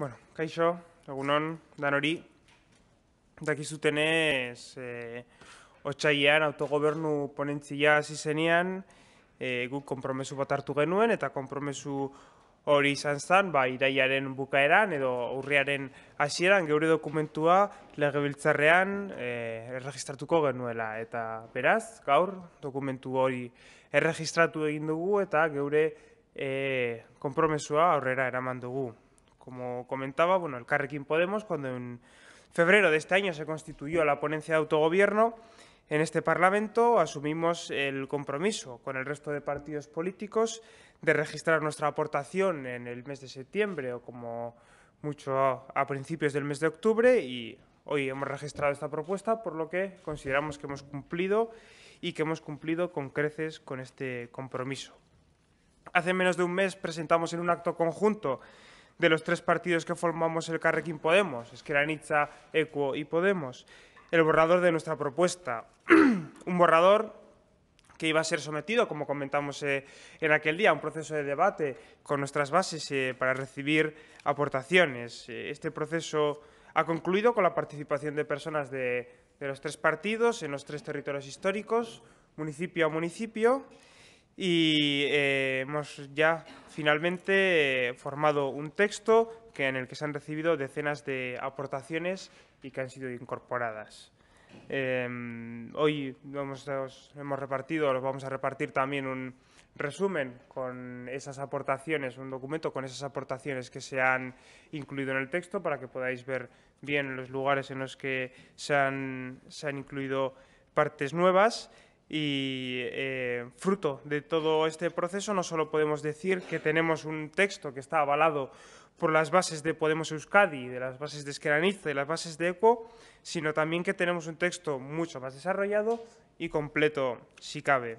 Bueno, kaixo, egunon, dan hori, dakizutenez, e, eh, autogobernu ponentzia hasi e, guk konpromesu bat hartu genuen, eta konpromesu hori izan zen, ba, iraiaren bukaeran edo urriaren hasieran geure dokumentua legebiltzarrean eh, erregistratuko genuela. Eta beraz, gaur, dokumentu hori erregistratu egin dugu eta geure e, konpromesua aurrera eraman dugu. Como comentaba, bueno, el Carrequín Podemos, cuando en febrero de este año se constituyó la ponencia de autogobierno, en este Parlamento asumimos el compromiso con el resto de partidos políticos de registrar nuestra aportación en el mes de septiembre o como mucho a principios del mes de octubre y hoy hemos registrado esta propuesta por lo que consideramos que hemos cumplido y que hemos cumplido con creces con este compromiso. Hace menos de un mes presentamos en un acto conjunto de los tres partidos que formamos el Carrequín Podemos, Esqueranitza, Equo y Podemos, el borrador de nuestra propuesta. un borrador que iba a ser sometido, como comentamos eh, en aquel día, a un proceso de debate con nuestras bases eh, para recibir aportaciones. Eh, este proceso ha concluido con la participación de personas de, de los tres partidos en los tres territorios históricos, municipio a municipio, y eh, hemos ya finalmente eh, formado un texto que, en el que se han recibido decenas de aportaciones y que han sido incorporadas. Em, hoy hemos, hemos repartido, vamos a repartir también un resumen con esas aportaciones, un documento con esas aportaciones que se han incluido en el texto para que podáis ver bien los lugares en los que se han incluido partes nuevas y eh, fruto de todo este proceso no solo podemos decir que tenemos un texto que está avalado por las bases de Podemos Euskadi, de las bases de y de las bases de ECO, sino también que tenemos un texto mucho más desarrollado y completo, si cabe.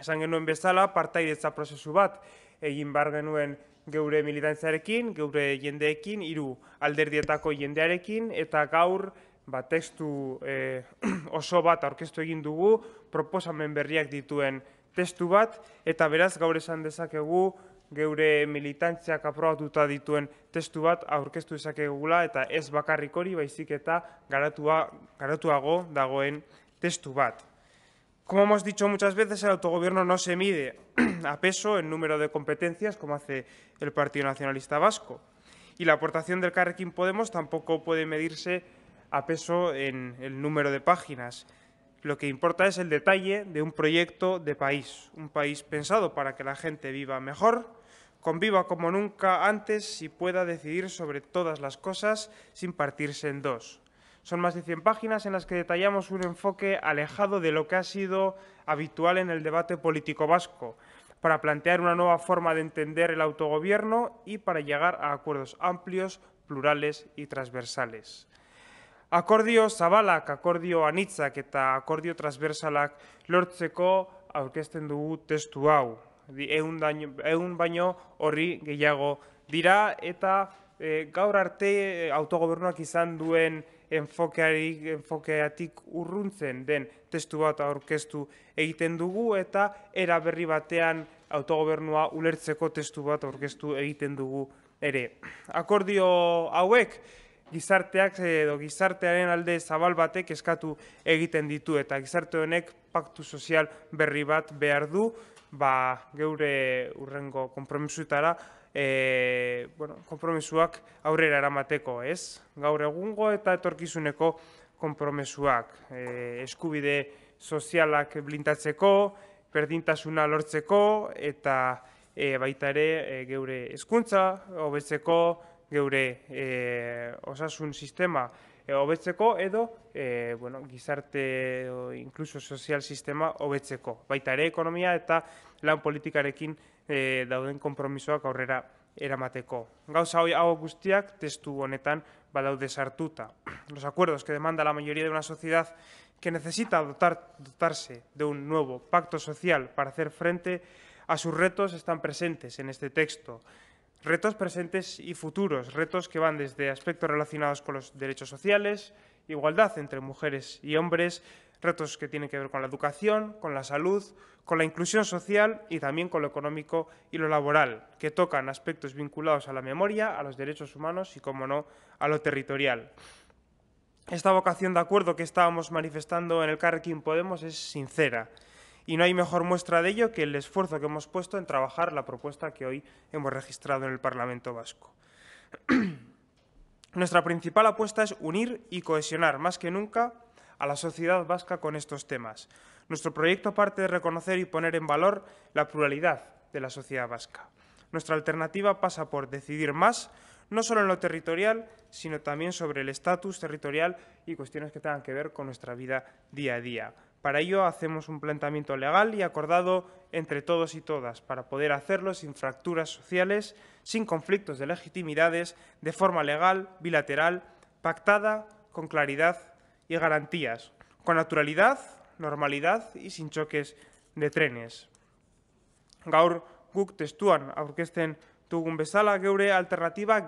Esan genuen bezala, partaidetza prozesu bat, egin bar genuen geure militantzarekin, geure jendeekin, hiru alderdietako jendearekin, eta gaur ba, testu e, oso bat aurkeztu egin dugu, proposamen berriak dituen testu bat, eta beraz gaur esan dezakegu geure militantziak aprobatuta dituen testu bat aurkeztu dezakegula eta ez bakarrik hori baizik eta garatua, garatuago dagoen testu bat. Como hemos dicho muchas veces, el autogobierno no se mide a peso en número de competencias como hace el Partido Nacionalista Vasco. Y la aportación del Carrequín Podemos tampoco puede medirse a peso en el número de páginas. Lo que importa es el detalle de un proyecto de país, un país pensado para que la gente viva mejor, conviva como nunca antes y pueda decidir sobre todas las cosas sin partirse en dos. Son más de 100 páginas en las que detallamos un enfoque alejado de lo que ha sido habitual en el debate político vasco, para plantear una nueva forma de entender el autogobierno y para llegar a acuerdos amplios, plurales y transversales. Akordio zabalak, akordio anitzak eta akordio transversalak lortzeko aurkezten dugu testu hau. Egun baino hori gehiago dira eta e, gaur arte e, autogobernuak izan duen enfokeatik urruntzen den testu bat aurkeztu egiten dugu eta era berri batean autogobernua ulertzeko testu bat aurkeztu egiten dugu ere. Akordio hauek, gizarteak edo gizartearen alde zabal batek eskatu egiten ditu eta gizarte honek paktu sozial berri bat behar du, ba, geure urrengo konpromisuetara E, bueno, konpromisuak aurrera eramateko, ez? Gaur egungo eta etorkizuneko konpromesuak. E, eskubide sozialak blintatzeko, berdintasuna lortzeko, eta e, baita ere e, geure hezkuntza hobetzeko, geure es eh, un sistema eh, hobetzeko edo eh, bueno, gizarte o, inkluso sozial sistema hobetzeko. Baita ere ekonomia eta lan politikarekin e, dauden konpromisoak aurrera eramateko. Gauza hoi hau guztiak testu honetan badaude sartuta. Los acuerdos que demanda la mayoría de una sociedad que necesita dotarse de un nuevo pacto social para hacer frente a sus retos están presentes en este texto. Retos presentes y futuros, retos que van desde aspectos relacionados con los derechos sociales, igualdad entre mujeres y hombres, retos que tienen que ver con la educación, con la salud, con la inclusión social y también con lo económico y lo laboral, que tocan aspectos vinculados a la memoria, a los derechos humanos y, como no, a lo territorial. Esta vocación de acuerdo que estábamos manifestando en el Carrequín Podemos es sincera. Y no hay mejor muestra de ello que el esfuerzo que hemos puesto en trabajar la propuesta que hoy hemos registrado en el Parlamento Vasco. Nuestra principal apuesta es unir y cohesionar más que nunca a la sociedad vasca con estos temas. Nuestro proyecto parte de reconocer y poner en valor la pluralidad de la sociedad vasca. Nuestra alternativa pasa por decidir más, no solo en lo territorial, sino también sobre el estatus territorial y cuestiones que tengan que ver con nuestra vida día a día. Para ello hacemos un planteamiento legal y acordado entre todos y todas, para poder hacerlo sin fracturas sociales, sin conflictos de legitimidades, de forma legal, bilateral, pactada, con claridad y garantías, con naturalidad, normalidad y sin choques de trenes. Gaur guk testuan aurkezten dugun geure alternativa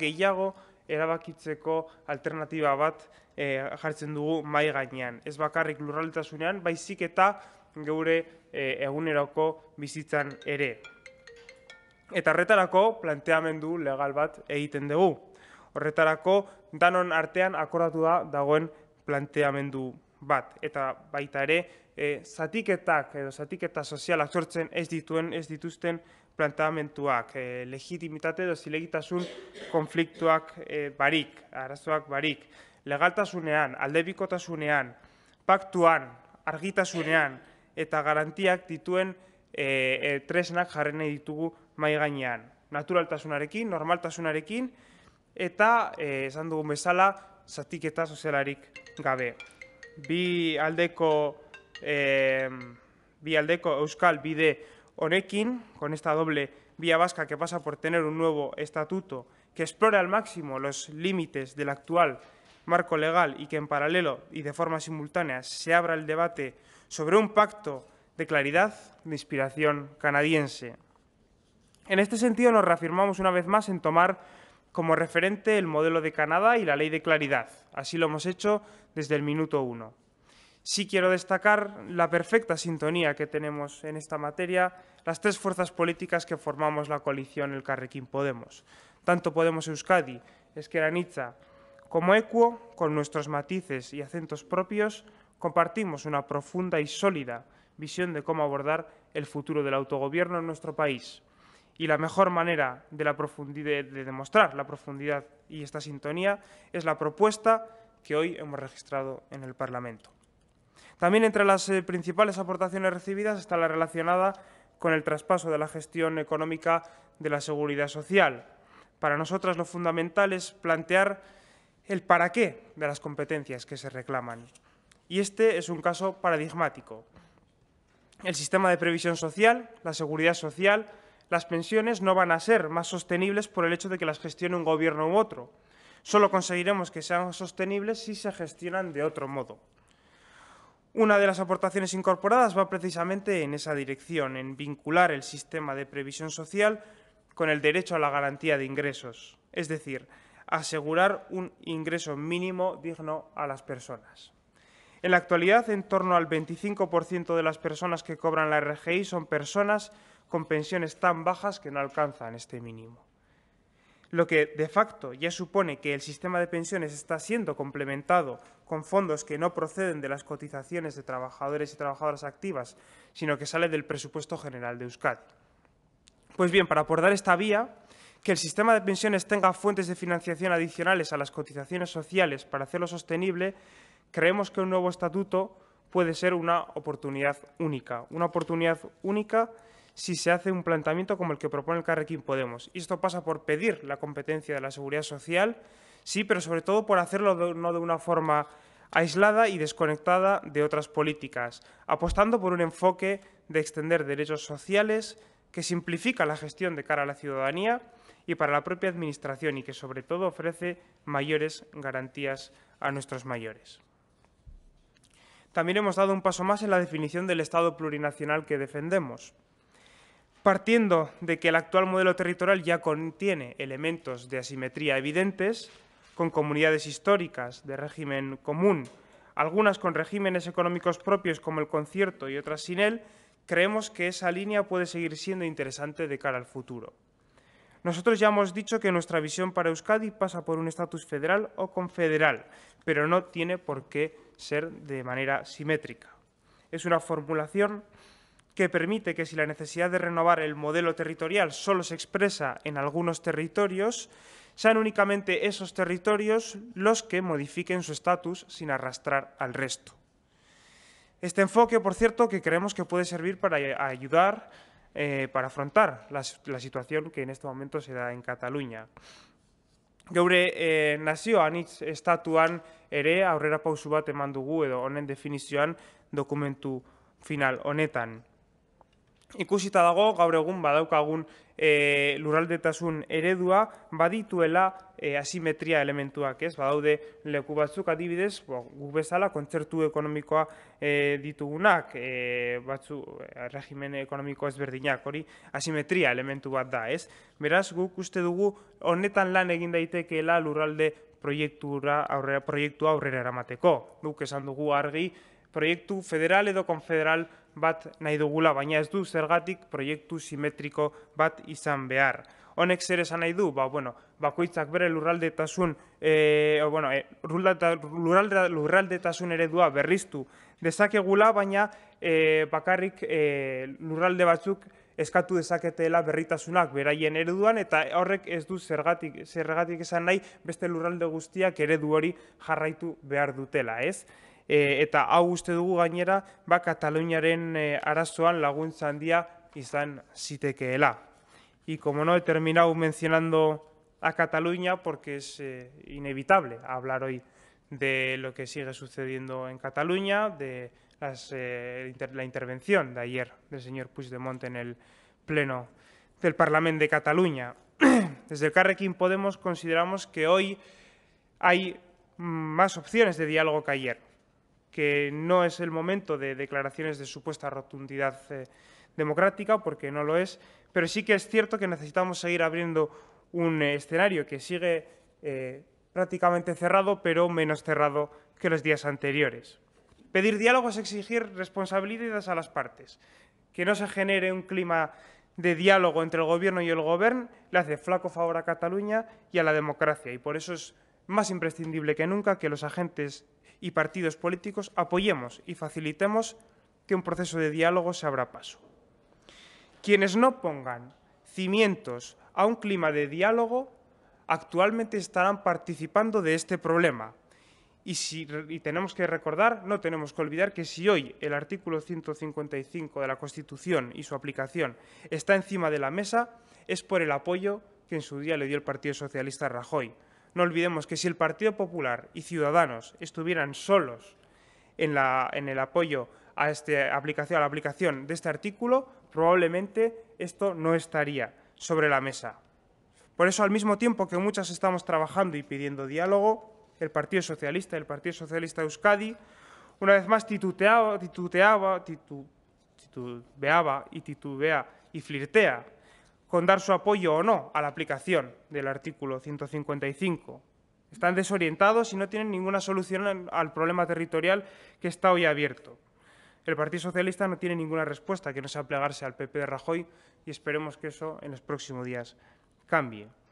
erabakitzeko alternatiba bat eh, jartzen dugu mai gainean. Ez bakarrik lurraltasunean, baizik eta geure e, eguneroko bizitzan ere. Eta horretarako planteamendu legal bat egiten dugu. Horretarako danon artean akordatu da dagoen planteamendu bat. Eta baita ere, Eh, zatiketak edo zatiketa sozialak sortzen ez dituen ez dituzten plantamentuak, e, eh, legitimitate edo zilegitasun konfliktuak e, barik, arazoak barik, legaltasunean, aldebikotasunean, paktuan, argitasunean eta garantiak dituen e, tresnak jarrene ditugu mai Naturaltasunarekin, normaltasunarekin eta e, esan dugun bezala zatiketa sozialarik gabe. Bi aldeko e, Euskal Bide onekin con esta doble vía vasca que pasa por tener un nuevo estatuto que explore al máximo los límites del actual marco legal y que en paralelo y de forma simultánea se abra el debate sobre un pacto de claridad de inspiración canadiense. En este sentido nos reafirmamos una vez más en tomar como referente el modelo de Canadá y la ley de claridad. Así lo hemos hecho desde el minuto uno. Sí quiero destacar la perfecta sintonía que tenemos en esta materia las tres fuerzas políticas que formamos la coalición El Carrequín Podemos, tanto Podemos Euskadi, Esqueranitza como ECUO, con nuestros matices y acentos propios, compartimos una profunda y sólida visión de cómo abordar el futuro del autogobierno en nuestro país. Y la mejor manera de demostrar la profundidad y esta sintonía es la propuesta que hoy hemos registrado en el Parlamento. También entre las eh, principales aportaciones recibidas está la relacionada con el traspaso de la gestión económica de la seguridad social. Para nosotras lo fundamental es plantear el para qué de las competencias que se reclaman. Y este es un caso paradigmático. El sistema de previsión social, la seguridad social, las pensiones no van a ser más sostenibles por el hecho de que las gestione un gobierno u otro. Solo conseguiremos que sean sostenibles si se gestionan de otro modo. Una de las aportaciones incorporadas va precisamente en esa dirección, en vincular el sistema de previsión social con el derecho a la garantía de ingresos, es decir, asegurar un ingreso mínimo digno a las personas. En la actualidad, en torno al 25% de las personas que cobran la RGI son personas con pensiones tan bajas que no alcanzan este mínimo lo que de facto ya supone que el sistema de pensiones está siendo complementado con fondos que no proceden de las cotizaciones de trabajadores y trabajadoras activas, sino que sale del presupuesto general de Euskadi. Pues bien, para abordar esta vía, que el sistema de pensiones tenga fuentes de financiación adicionales a las cotizaciones sociales para hacerlo sostenible, creemos que un nuevo estatuto puede ser una oportunidad única, una oportunidad única si se hace un planteamiento como el que propone el Carrequín Podemos. Y esto pasa por pedir la competencia de la seguridad social, sí, pero sobre todo por hacerlo no de una forma aislada y desconectada de otras políticas, apostando por un enfoque de extender derechos sociales que simplifica la gestión de cara a la ciudadanía y para la propia Administración y que, sobre todo, ofrece mayores garantías a nuestros mayores. También hemos dado un paso más en la definición del Estado plurinacional que defendemos. Partiendo de que el actual modelo territorial ya contiene elementos de asimetría evidentes, con comunidades históricas de régimen común, algunas con regímenes económicos propios como el concierto y otras sin él, creemos que esa línea puede seguir siendo interesante de cara al futuro. Nosotros ya hemos dicho que nuestra visión para Euskadi pasa por un estatus federal o confederal, pero no tiene por qué ser de manera simétrica. Es una formulación que permite que si la necesidad de renovar el modelo territorial solo se expresa en algunos territorios, sean únicamente esos territorios los que modifiquen su estatus sin arrastrar al resto. Este enfoque, por cierto, que creemos que puede servir para ayudar, eh, para afrontar la, situación que en este momento se da en Cataluña. eh, ere aurrera pausu bat dokumentu final ikusita dago gaur egun badaukagun e, lurraldetasun eredua badituela eh, asimetria elementuak, ez? Badaude leku batzuk adibidez, bo, gu bezala kontzertu ekonomikoa e, ditugunak, e, batzu erregimen ekonomiko ezberdinak, hori asimetria elementu bat da, ez? Beraz, guk uste dugu honetan lan egin daitekeela lurralde proiektura aurrera proiektua aurrera eramateko. Guk esan dugu argi proiektu federal edo konfederal bat nahi dugula, baina ez du zergatik proiektu simetriko bat izan behar. Honek zer esan nahi du, ba, bueno, bakoitzak bere lurraldetasun, e, bueno, eh, lurralde, lurraldetasun eredua berriztu dezakegula, baina eh, bakarrik lurralde batzuk eskatu dezaketela berritasunak beraien ereduan, eta horrek ez du zergatik, zergatik esan nahi beste lurralde guztiak eredu hori jarraitu behar dutela, ez? e, eta hau uste dugu gainera ba, Kataluniaren e, arazoan laguntza handia izan zitekeela. Y como no, he terminado mencionando a Cataluña porque es eh, inevitable hablar hoy de lo que sigue sucediendo en Cataluña, de la intervención de ayer del señor Puigdemont en el Pleno del Parlamento de Cataluña. Desde el Carrequín Podemos consideramos que hoy hay mm, más opciones de diálogo que ayer que no es el momento de declaraciones de supuesta rotundidad eh, democrática, porque no lo es, pero sí que es cierto que necesitamos seguir abriendo un eh, escenario que sigue eh, prácticamente cerrado, pero menos cerrado que los días anteriores. Pedir diálogo es exigir responsabilidades a las partes. Que no se genere un clima de diálogo entre el Gobierno y el Gobierno le hace flaco favor a Cataluña y a la democracia. Y por eso es más imprescindible que nunca que los agentes y partidos políticos apoyemos y facilitemos que un proceso de diálogo se abra paso. Quienes no pongan cimientos a un clima de diálogo actualmente estarán participando de este problema. Y, tenemos que recordar, no tenemos que olvidar que si hoy el artículo 155 de la Constitución y su aplicación está encima de la mesa, es por el apoyo que en su día le dio el Partido Socialista a Rajoy. No olvidemos que si el Partido Popular y Ciudadanos estuvieran solos en, el apoyo a, este, aplicación, a la aplicación de este artículo, probablemente esto no estaría sobre la mesa. Por eso, al mismo tiempo que muchas estamos trabajando y pidiendo diálogo, el Partido Socialista y el Partido Socialista de Euskadi, una vez más tituteaba, tituteaba, titubeaba y titubea y flirtea con dar su apoyo o no a la aplicación del artículo 155. Están desorientados y no tienen ninguna solución al problema territorial que está hoy abierto. El Partido Socialista no tiene ninguna respuesta que no sea plegarse al PP de Rajoy y esperemos que eso en los próximos días cambie.